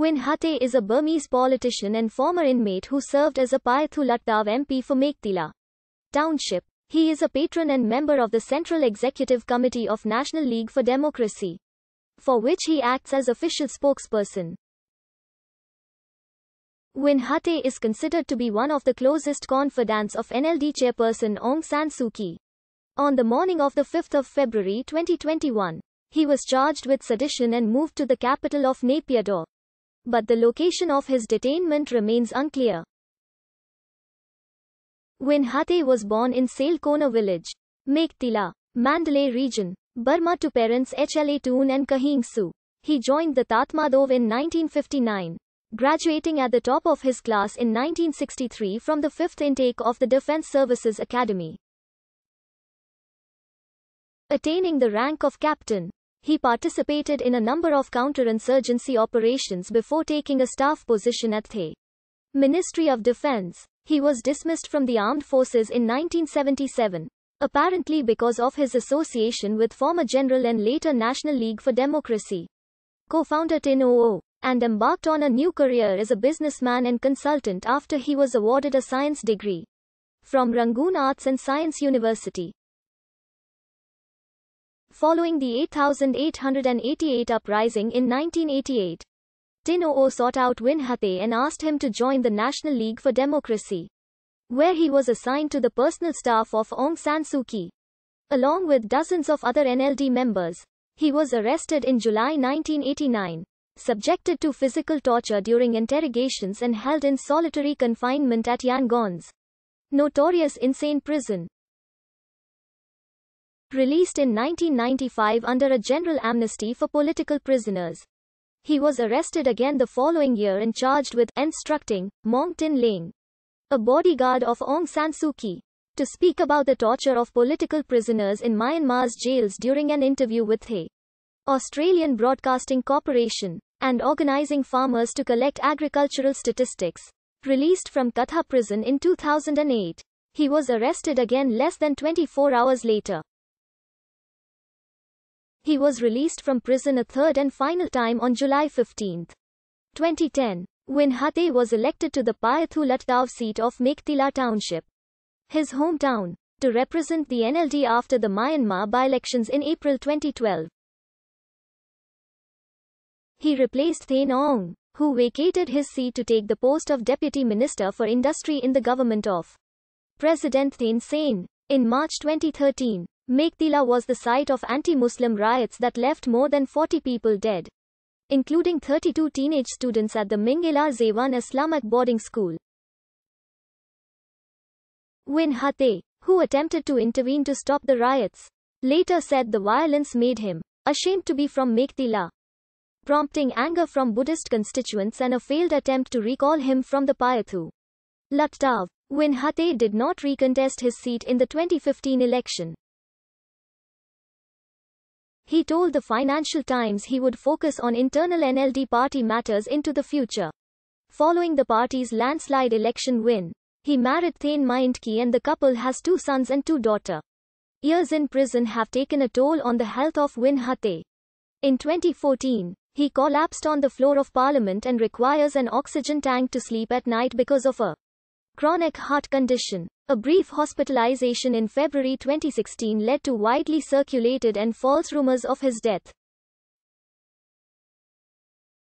Nguyen Hatte is a Burmese politician and former inmate who served as a Pyithu Latdav MP for Mektila Township. He is a patron and member of the Central Executive Committee of National League for Democracy, for which he acts as official spokesperson. Nguyen Hatte is considered to be one of the closest confidants of NLD chairperson Aung San Suu Kyi. On the morning of the 5th of February 2021, he was charged with sedition and moved to the capital of Naypyidaw but the location of his detainment remains unclear. Winhate was born in Salkona village, Mektila, Mandalay region, Burma to parents HLA Toon and Kahing Su. He joined the Tatmadov in 1959, graduating at the top of his class in 1963 from the fifth intake of the Defense Services Academy. Attaining the rank of captain, he participated in a number of counterinsurgency operations before taking a staff position at the Ministry of Defense. He was dismissed from the armed forces in 1977, apparently because of his association with former general and later National League for Democracy co-founder Tin OO, and embarked on a new career as a businessman and consultant after he was awarded a science degree from Rangoon Arts and Science University following the 8888 uprising in 1988. Tin Oo sought out Win Hathe and asked him to join the National League for Democracy, where he was assigned to the personal staff of Aung San Suu Kyi. Along with dozens of other NLD members, he was arrested in July 1989, subjected to physical torture during interrogations and held in solitary confinement at Yangon's notorious insane prison released in 1995 under a general amnesty for political prisoners. He was arrested again the following year and charged with instructing Mong Tin Ling, a bodyguard of Aung San Suu Kyi, to speak about the torture of political prisoners in Myanmar's jails during an interview with the Australian Broadcasting Corporation and organizing farmers to collect agricultural statistics. Released from Katha prison in 2008, he was arrested again less than 24 hours later. He was released from prison a third and final time on July 15, 2010, when Hate was elected to the Payathu seat of Mektila Township, his hometown, to represent the NLD after the Myanmar by-elections in April 2012. He replaced Thane Ong, who vacated his seat to take the post of Deputy Minister for Industry in the government of President Thein Sein in March 2013. Mekhtila was the site of anti-Muslim riots that left more than 40 people dead, including 32 teenage students at the Mingila Zewan Islamic boarding school. Win Hatay, who attempted to intervene to stop the riots, later said the violence made him ashamed to be from Mekhtila, prompting anger from Buddhist constituents and a failed attempt to recall him from the Payathu. Lattav, Win Hatay did not recontest his seat in the 2015 election. He told the Financial Times he would focus on internal NLD party matters into the future. Following the party's landslide election win, he married Thane Maindke and the couple has two sons and two daughters. Years in prison have taken a toll on the health of Win Hatte. In 2014, he collapsed on the floor of parliament and requires an oxygen tank to sleep at night because of a chronic heart condition. A brief hospitalization in February 2016 led to widely circulated and false rumors of his death.